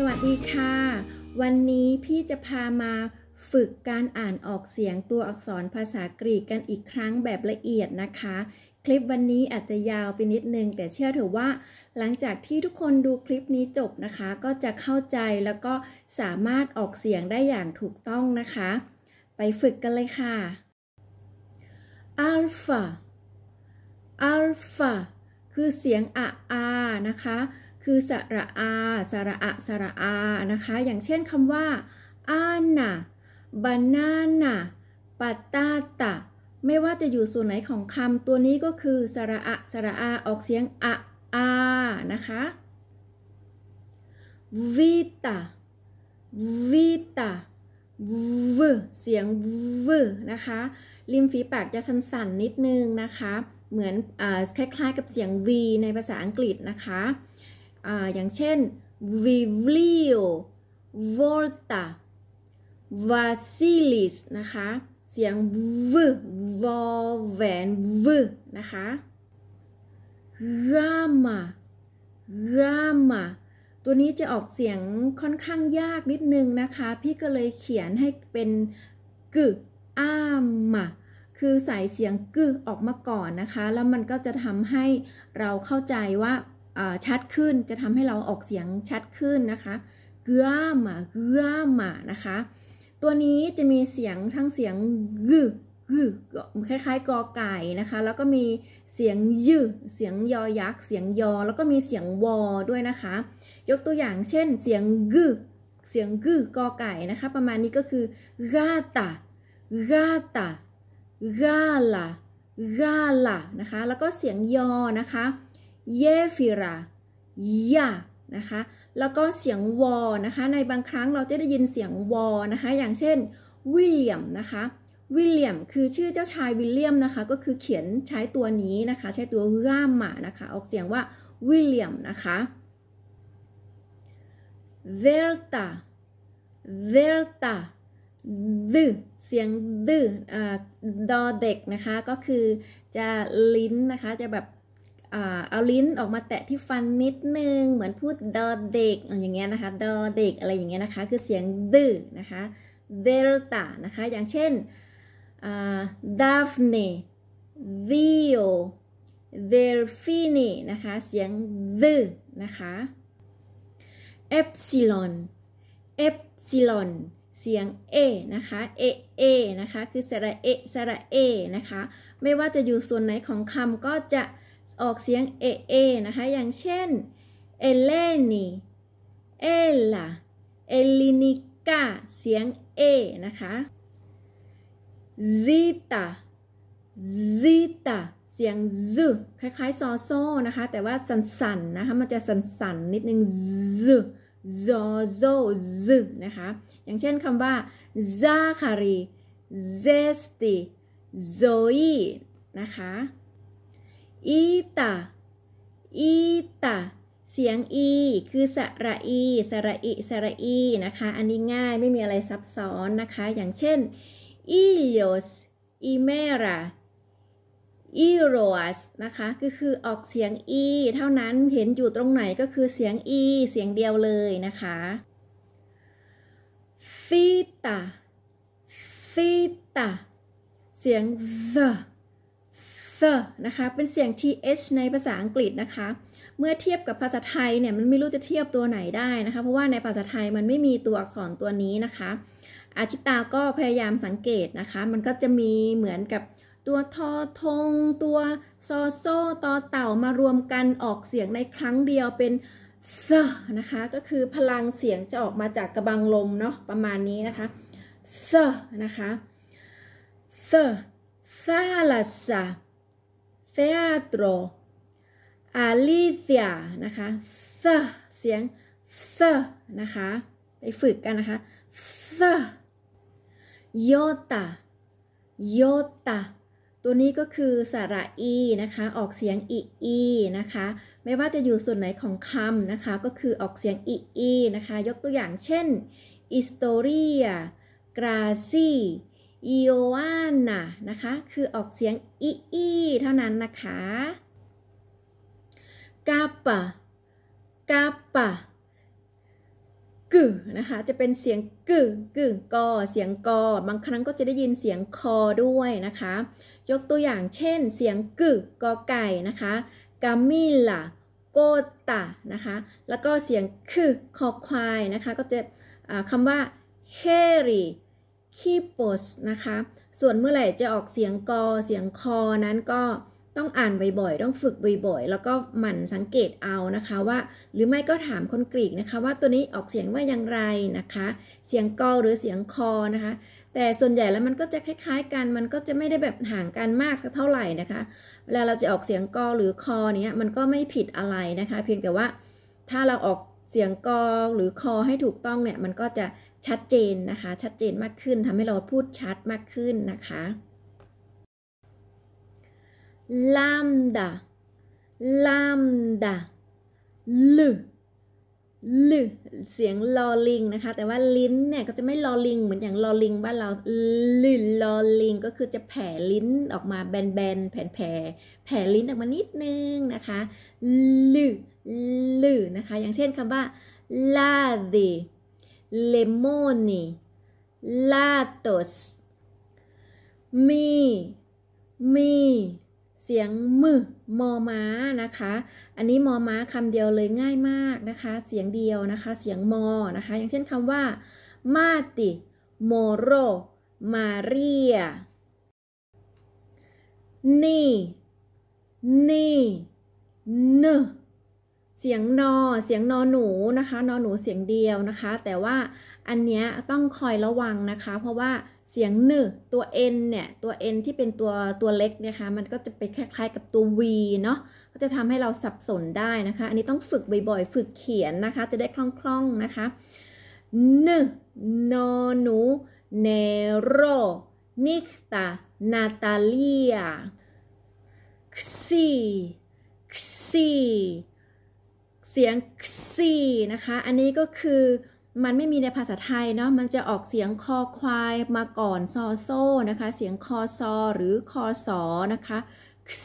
สวัสดีค่ะ วันนี้พี่จะพามาฝึกการอ่านออกเสียงตัวอักษรภาษากรีกกันอีกครั้งแบบละเอียดนะคะ คลิปวันนี้อาจจะยาวไปนิดนึง แต่เชื่อเถอะว่า หลังจากที่ทุกคนดูคลิปนี้จบนะคะ ก็จะเข้าใจแล้วก็สามารถออกเสียงได้อย่างถูกต้องนะคะ ไปฝึกกันเลยค่ะอัลฟาอัลฟา คือเสียงอะอานะคะคือสระอา สระอะสระอานะคะ อย่างเช่นคำว่า อานาบานานาปัตตาตะไม่ว่าจะอยู่ส่วนไหนของคำตัวนี้ก็คือ สระอะสระอาออกเสียงอะอา นะคะวิตาวิตาวเสียงวนะคะ ริมฝีปากจะสั่นๆนิดนึงนะคะ เหมือนอคล้ายๆกับเสียง V ในภาษาอังกฤษนะคะอย่างเช่น Vivlio Volta Vasilis นะคะ เสียง v v o แวน v นะคะ Rama Rama ตัวนี้จะออกเสียงค่อนข้างยากนิดนึงนะคะ พี่ก็เลยเขียนให้เป็น กึอ้ามะคือใส่เสียงกึออกมาก่อนนะคะ แล้วมันก็จะทำให้เราเข้าใจว่าชัดขึ้นจะทำให้เราออกเสียงชัดขึ้นนะคะเกื้อมาเกื้อมานะคะ ตัวนี้จะมีเสียงทั้งเสียงกึกึคล้าย ๆกอไก่นะคะ แล้วก็มีเสียงยืเสียงยอยักษ์เสียงยอ แล้วก็มีเสียงวอด้วยนะคะ ยกตัวอย่างเช่นเสียงกึเสียงกึกอไก่นะคะประมาณนี้ก็คือ กาตา กาตา กาลา กาลานะคะ แล้วก็เสียงยอ นะคะเยฟิรายานะคะ แล้วก็ เสียงวอนะคะ ในบางครั้งเราจะได้ยินเสียงวอนะคะ อย่างเช่น วิลเลียมนะคะ วิลเลียมคือชื่อเจ้าชายวิลเลียมนะคะ ก็คือเขียนใช้ตัวนี้นะคะ ใช้ตัวร่ามมานะคะออกเสียงว่าวิลเลียมนะคะเวลตาเวลตาดือเสียงดื้อดอเด็กนะคะ ก็คือจะลิ้นนะคะ จะแบบเอาลิ้นออกมาแตะที่ฟันนิดนึงเหมือนพูดดอเด็กอย่างเงี้ยนะคะดอเด็กอะไรอย่างเงี้ยนะคะ คือเสียงดื้อนะคะ เดลต้านะคะ อย่างเช่นดัฟเน่ดิโอเดลฟินีนะคะ เสียงดื้อนะคะ เอปซิลอน เอปซิลอน เสียงเอนะคะ เอ เอ นะคะ คือสระเอสระเอนะคะ ไม่ว่าจะอยู่ส่วนไหนของคำก็จะออกเสียงเอเอนะคะ อย่างเช่น เอเลนี เอล่าเอลินิกา เสียงเอ นะคะซิตาซิตา เสียงซึคล้าย ๆ ซอโซนะคะ แต่ว่าสั่นๆ นะคะ มันจะสั่นๆนิดนึงซซอโซซึนะคะอย่างเช่นคำว่าาคารีเจสต t โซอีนะคะอีตาอีตาเสียงอี คือสระอีสระอิสระอีนะคะ อันนี้ง่ายไม่มีอะไรซับซ้อนนะคะ อย่างเช่นอิโยสอีเมราอีโรสนะคะ ก็คือออกเสียงอีเท่านั้น เห็นอยู่ตรงไหนก็คือเสียงอีเสียงเดียวเลยนะคะฟีตาฟีตาเสียง the เซอร์นะคะ เป็นเสียง th ในภาษาอังกฤษนะคะ เมื่อเทียบกับภาษาไทยเนี่ย มันไม่รู้จะเทียบตัวไหนได้นะคะ เพราะว่าในภาษาไทยมันไม่มีตัวอักษรตัวนี้นะคะอาชิตาก็พยายามสังเกตนะคะ มันก็จะมีเหมือนกับตัวทอทง ตัวซอโซตอเต่า มารวมกันออกเสียงในครั้งเดียวเป็นเซนะคะ ก็คือพลังเสียงจะออกมาจากกระบังลมเนาะ ประมาณนี้นะคะเซนะคะเซซาลาซา teatro Alicia นะคะเซเสียงเซนะคะ ไปฝึกกันนะคะเซ Yota Yota ตัวนี้ก็คือสระอี นะคะ ออกเสียงอีอี นะคะ ไม่ว่าจะอยู่ส่วนไหนของคำนะคะ ก็คือออกเสียงอีอี นะคะ ยกตัวอย่างเช่น historia g r a า i ีอีโอวานนะนะคะคือออกเสียงอีอีเท่านั้นนะคะกาปะกาปะกึนะคะจะเป็นเสียงกึกึกอเสียงกอ บางครั้งก็จะได้ยินเสียงคอด้วยนะคะ ยกตัวอย่างเช่นเสียงกึกอไก่นะคะกามิล่ะโกตะนะคะ แล้วก็เสียงคือคอควายนะคะก็จะคำว่าเฮรีคีโปสนะคะ ส่วนเมื่อไหร่จะออกเสียงกอเสียงคอนั้นก็ต้องอ่านบ่อยๆต้องฝึกบ่อยๆแล้วก็หมั่นสังเกตเอานะคะว่า หรือไม่ก็ถามคนกรีกนะคะ ว่าตัวนี้ออกเสียงว่าอย่างไรนะคะ เสียงกอหรือเสียงคอนะคะ แต่ส่วนใหญ่แล้วมันก็จะคล้ายๆ กันมันก็จะไม่ได้แบบห่างกันมากสักเท่าไหร่นะคะเวลาเราจะออกเสียงกอหรือคอเนี้ยมันก็ไม่ผิดอะไรนะคะ เพียงแต่ว่าถ้าเราออกเสียงกอหรือคอให้ถูกต้องเนี่ยมันก็จะชัดเจนนะคะ ชัดเจนมากขึ้น ทำให้เราพูดชัดมากขึ้นนะคะลัมดาลัมดาลึลึเสียงลอลิงนะคะ แต่ว่าลิ้นเนี่ยก็จะไม่ลอลิงเหมือนอย่างลอลิงบ้านเราลึลอลิงก็คือจะแผ่ลิ้นออกมาแบนๆ แผ่แผ่แผ่ลิ้นออกมานิดนึงนะคะลึลึนะคะ อย่างเช่นคำว่าลาดี lemoni latos มี มี เสียงมึมอม้า นะคะ อันนี้มอม้าคำเดียวเลยง่ายมากนะคะ เสียงเดียวนะคะ เสียงมอ นะคะ อย่างเช่นคำว่า มาติโมโร มาเรีย นี่นี่นเสียงนอ เสียงนอหนูนะคะ นอหนูเสียงเดียวนะคะ แต่ว่าอันเนี้ยต้องคอยระวังนะคะ เพราะว่าเสียงหนึ่งตัว n เนี่ย ตัว n ที่เป็นตัวตัวเล็กนะคะ มันก็จะไปคล้ายๆ กับตัว v เนาะ ก็จะทำให้เราสับสนได้นะคะ อันนี้ต้องฝึกบ่อยๆฝึกเขียนนะคะ จะได้คล่องๆนะคะหนึ่งนอหนูเนโรนิกตานาตาเลียคซีคซีเสียงซีนะคะ อันนี้ก็คือ มันไม่มีในภาษาไทยเนาะ มันจะออกเสียงคอควายมาก่อนซอโซนะคะ เสียงคอซอหรือคอสอนะคะ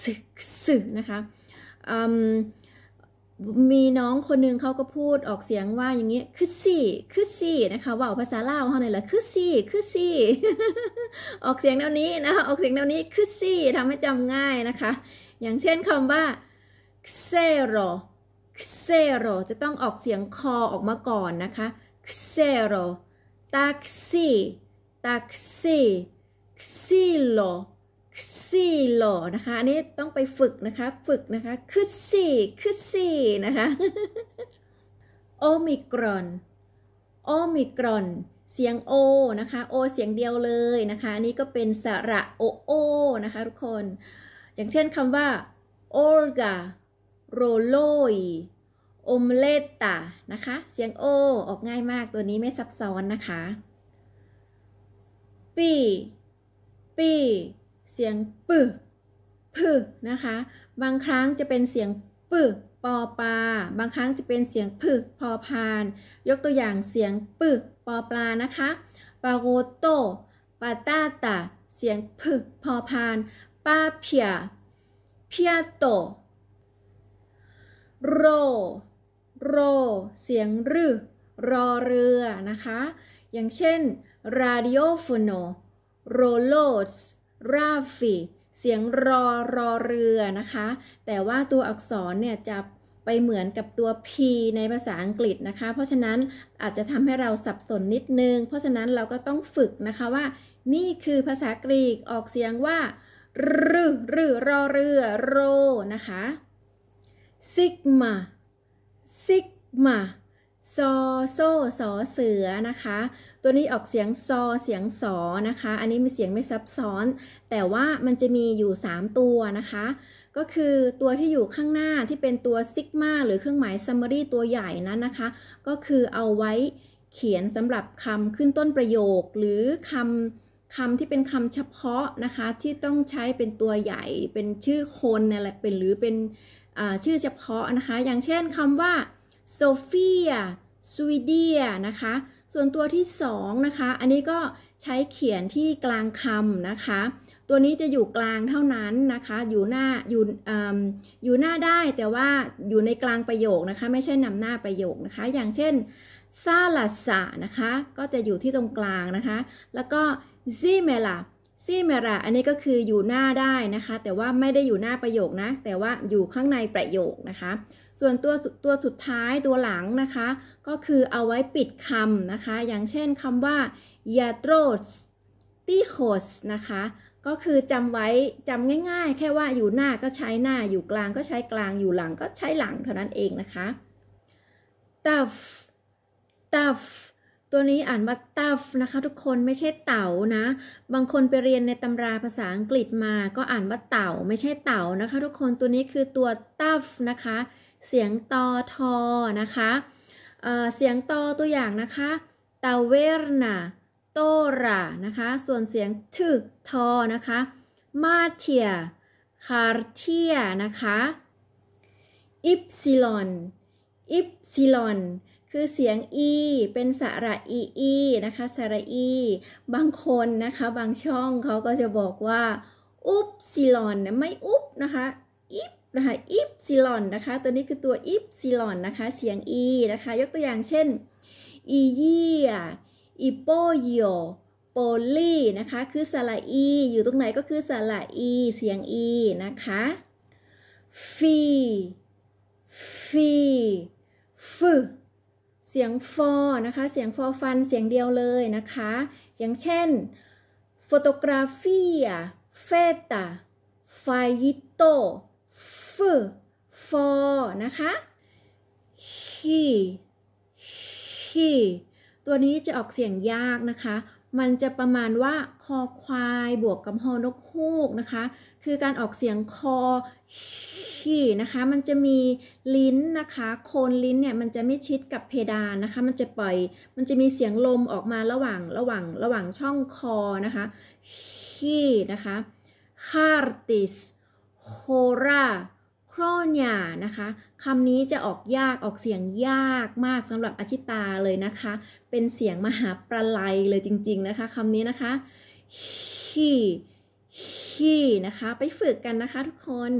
ซึซึนะคะมีน้องคนนึงเขาก็พูดออกเสียงว่าอย่างนี้คือซี่คือซี่นะคะว่าภาษาลาวเขาเนี่ยแหละคือซี่คือซี่ออกเสียงแนวนี้นะคะออกเสียงแนวนี้คือซี่ทำให้จำง่ายนะคะ อย่างเช่นคำว่าเซโร xero จะต้องออกเสียงคอออกมาก่อนนะคะ xero taxi taxi xilo xilo นะคะอันนี้ต้องไปฝึกนะคะฝึกนะคะคือสี่คือสี่นะคะ โอมิกรอนโอมิกรอนเสียงโอนะคะโอเสียงเดียวเลยนะคะอันนี้ก็เป็นสระโอโอนะคะทุกคน อย่างเช่นคำว่า Olga Roloi โอมเลตตานะคะ เสียงโอ ออกง่ายมากตัวนี้ไม่ซับซ้อนนะคะ ปี ปี เสียงปึปึนะคะบางครั้งจะเป็นเสียงปึปอปลาบางครั้งจะเป็นเสียงปึพอพานยกตัวอย่างเสียงปึปอปลานะคะปาโกโตปาตาตาเสียงปึพอพานปาเพียเพียโตโรโรเสียงรือรอเรือนะคะ อย่างเช่น radiofono rolos rafi เสียงรอรอเรือนะคะ แต่ว่าตัวอักษรเนี่ยจะไปเหมือนกับตัว p ในภาษาอังกฤษนะคะ เพราะฉะนั้นอาจจะทำให้เราสับสนนิดนึง เพราะฉะนั้นเราก็ต้องฝึกนะคะว่า นี่คือภาษากรีกออกเสียงว่ารือรือรอเรือโรนะคะ sigma ซิกมาซอโซสอเสือนะคะตัวนี้ออกเสียงซอเสียงสอนะคะ อันนี้มีเสียงไม่ซับซ้อน แต่ว่ามันจะมีอยู่3ตัวนะคะ ก็คือตัวที่อยู่ข้างหน้าที่เป็นตัวซิกมาหรือเครื่องหมายซัมมารีตัวใหญ่นั้นนะคะ ก็คือเอาไว้เขียนสำหรับคำขึ้นต้นประโยค หรือคำคำที่เป็นคำเฉพาะนะคะ ที่ต้องใช้เป็นตัวใหญ่เป็นชื่อคนอะไรเป็นหรือเป็นชื่อเฉพาะนะคะอย่างเช่นคำว่าโซเฟียสวีเดียนะคะส่วนตัวที่2นะคะอันนี้ก็ใช้เขียนที่กลางคำนะคะตัวนี้จะอยู่กลางเท่านั้นนะคะอยู่หน้าอยู่อยู่หน้าได้แต่ว่าอยู่ในกลางประโยคนะคะไม่ใช่นำหน้าประโยคนะคะอย่างเช่นซาลาสะนะคะก็จะอยู่ที่ตรงกลางนะคะแล้วก็ซิเมล่าซีเมระอันนี้ก็คืออยู่หน้าได้นะคะ แต่ว่าไม่ได้อยู่หน้าประโยคนะแต่ว่าอยู่ข้างในประโยคนะคะ ส่วนตัวตัวสุดท้ายตัวหลังนะคะ ก็คือเอาไว้ปิดคำนะคะอย่างเช่นคำว่า y a t r o s tikos นะคะ ก็คือจำไว้จำง่ายๆ แค่ว่าอยู่หน้าก็ใช้หน้าอยู่กลางก็ใช้กลางอยู่หลังก็ใช้หลังเท่านั้นเองนะคะ t u f h t u f ตัวนี้อ่านว่าตัฟนะคะทุกคนไม่ใช่เต่านะ บางคนไปเรียนในตำราภาษาอังกฤษมาก็อ่านว่าเต่าไม่ใช่เต่านะคะทุกคนตัวนี้คือตัวตัฟนะคะ เสียงตอ ทอ นะคะเเสียงตอตัวอย่างนะคะตาเวรนาโตระนะคะ ส่วนเสียงทึกทอนะคะมาเทียคาร์เทียนะคะอิปซิลอนอิปซิลอนคือเสียงอีเป็นสระอีอีนะคะ สระอีบางคนนะคะ บางช่องเขาก็จะบอกว่า อุปซิลอนไม่อุปนะคะอิปนะคะอิปซิลอนนะคะ ตัวนี้คือตัวอิปซิลอนนะคะ เสียงอีนะคะ ยกตัวอย่างเช่นอีเยี่ยอีโปโยโปลี่นะคะ คือสระอีอยู่ตรงไหนก็คือสระอีเสียงอีนะคะฟีฟีฟอเสียงฟอ นะคะ เสียงฟอฟัน เสียงเดียวเลยนะคะ อย่างเช่นฟอโตกราฟีอาเฟตาฟายิโตฟฟอ นะคะฮีฮีตัวนี้จะออกเสียงยากนะคะ มันจะประมาณว่า คอควาย บวกกับฮอนกฮูกนะคะ คือการออกเสียงคอขี้นะคะ มันจะมีลิ้นนะคะ โคนลิ้นเนี่ยมันจะไม่ชิดกับเพดานนะคะ มันจะปล่อย มันจะมีเสียงลมออกมาระหว่าง ระหว่าง ระหว่างช่องคอนะคะขี้นะคะ คาร์ติสโคราครอนยานะคะคำนี้จะออกยาก ออกเสียงยากมากสำหรับอชิตาเลยนะคะ เป็นเสียงมหาประไลเลยจริงๆนะคะ คำนี้นะคะฮีฮีนะคะ ไปฝึกกันนะคะทุกคน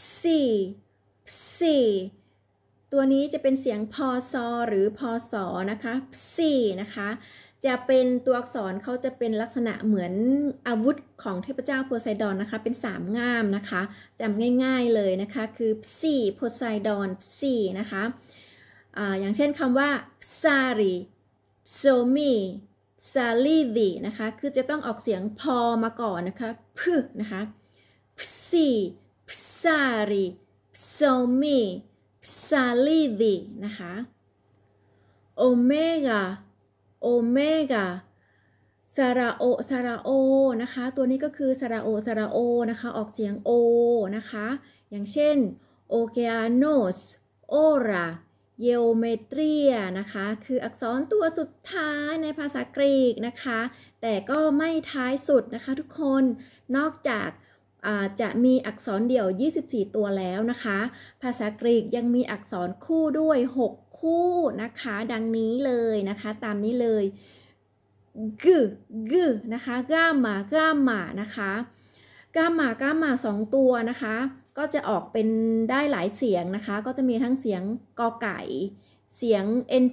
psi psi ตัวนี้จะเป็นเสียงพอซอหรือพอสอนะคะ psi นะคะ จะเป็นตัวอักษรเขาจะเป็นลักษณะเหมือนอาวุธของเทพเจ้าโพไซดอนนะคะ เป็นสามง่ามนะคะจำง่ายๆเลยนะคะ คือ psi โพไซดอน psi นะคะ อย่างเช่นคำว่า sari somi s a l i d i นะคะ คือจะต้องออกเสียงพอมาก่อนนะคะพึนะคะ psi psari psomi psalidi นะคะ omega omega ซาราโอซาราโอ นะคะ ตัวนี้ก็คือ ซาราโอซาราโอ นะคะ ออกเสียงโอ นะคะ อย่างเช่น โอเ a n o โนส โอรา เยโอเมตรีนะคะ คืออักษรตัวสุดท้ายในภาษากรีกนะคะ แต่ก็ไม่ท้ายสุดนะคะ ทุกคน นอกจากจะมีอักษรเดี่ยว 24 ตัวแล้วนะคะ ภาษากรีกยังมีอักษรคู่ด้วย 6 คู่นะคะ ดังนี้เลยนะคะ ตามนี้เลยกึกึนะคะก้ามมาก้ามมานะคะก้ามมาก้ามมาสองตัวนะคะ ก็จะออกเป็นได้หลายเสียงนะคะ ก็จะมีทั้งเสียงกอไก่เสียง ng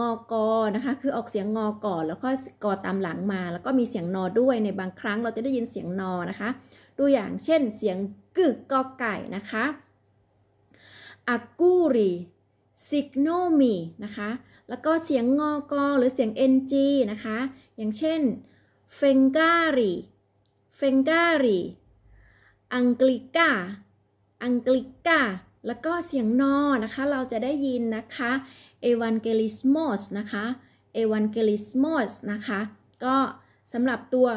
งอกอนะคะ คือออกเสียงงอก่อนแล้วก็กอตามหลังมา แล้วก็มีเสียงนอด้วยในบางครั้งเราจะได้ยินเสียงนอนะคะ ตัวอย่างเช่น เสียงกึกกอไก่ นะคะอากูรี i ิกโนมีนะคะ แล้วก็เสียงงอกอหรือเสียง ng นะคะ อย่างเช่นเฟ n การีเฟ n การีอังก i ิกาอังกล a กาแล้วก็เสียงนอ นะคะ เราจะได้ยินนะคะ evangelismos นะคะ evangelismos นะคะ ก็สำหรับตัว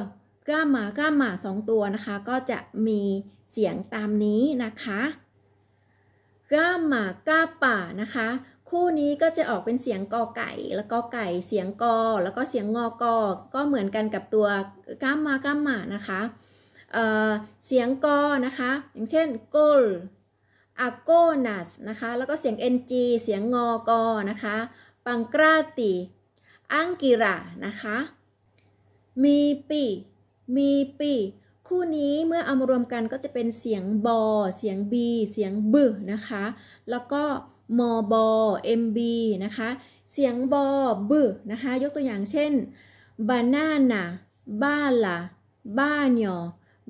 กล้ามหมากล้ามหมาสองตัวนะคะ ก็จะมีเสียงตามนี้นะคะกล้ามหมากล้าป่านะคะ คู่นี้ก็จะออกเป็นเสียงกอไก่ แล้วก็ไก่เสียงกอแล้วก็เสียงงอกอ ก็เหมือนกันกับตัวกล้ามหมากล้ามหมานะคะเเสียงกอ นะคะ อย่างเช่นก o ลอาโกนัสนะคะแล้วก็เสียง ng เสียงงอกอนะคะปังกราติ อังกิรานะคะมีปีมีปีคู่นี้เมื่อเอามารวมกันก็จะเป็นเสียงบอ เสียงบี เสียงบึนะคะ แล้วก็มอบอเอ็มบีนะคะเสียงบอบึนะคะยกตัวอย่างเช่นบานาน่าบ้าละบ้านยอ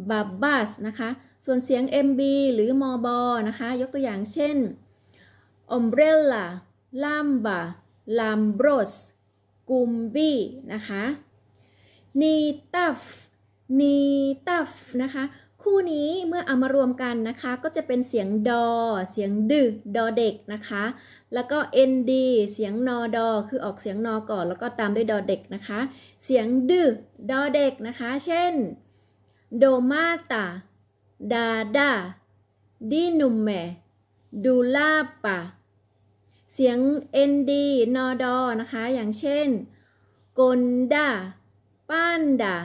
บาบัสนะคะส่วนเสียง MB หรือมอบอนะคะ ยกตัวอย่างเช่น umbrella lamba lambros gumbi นะคะ nitaf nitaf นะคะ คู่นี้เมื่อเอามารวมกันนะคะ ก็จะเป็นเสียงดอเสียงดึดอเด็กนะคะ แล้วก็ nd เสียงนอดอคือออกเสียงนอก่อน แล้วก็ตามด้วยดอเด็ก นะคะ เสียงดึดอเด็กนะคะ เช่นโดมาตาาดาดีนุมแมดูลาปะเสียง nd นอดอ นะคะ อย่างเช่นกดาป d นดา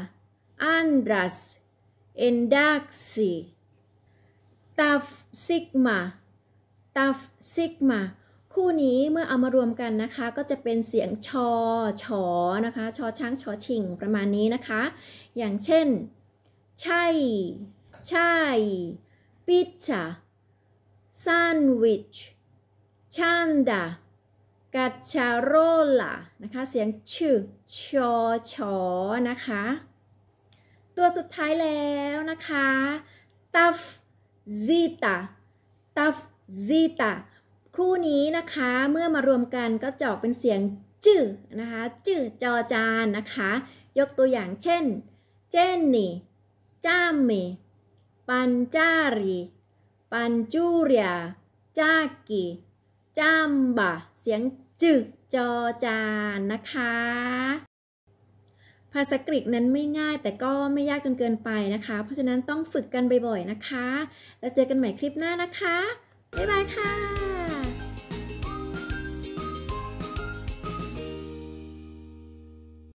อันดรัสเอนดักซีตัฟซิกมาตัฟซิกมาคู่นี้เมื่อเอามารวมกันนะคะ ก็จะเป็นเสียงชอชอนะคะชอช้างชอชิงประมาณนี้นะคะ อย่างเช่น ใช่ชายปิชาแซนด์วิช ชันดา กัจชาโรล่นะคะ เสียงชื่อชอชอนะคะ ตัวสุดท้ายแล้วนะคะ ตัฟซิตา ตัฟซิตาครู่นี้นะคะ เมื่อมารวมกันก็จะอกเป็นเสียงจื้อนะคะจื้อจอ จาน นะคะ ยกตัวอย่างเช่น เจนนี่จ้ามมี่ันจาริ ปันจูเรียจากิจัมบะ เสียงจึกจอจาน นะคะ ภาษากรีกนั้นไม่ง่ายแต่ก็ไม่ยากจนเกินไปนะคะ เพราะฉะนั้นต้องฝึกกันบ่อยๆนะคะ แล้วเจอกันใหม่คลิปหน้านะคะ บ๊ายบายค่ะ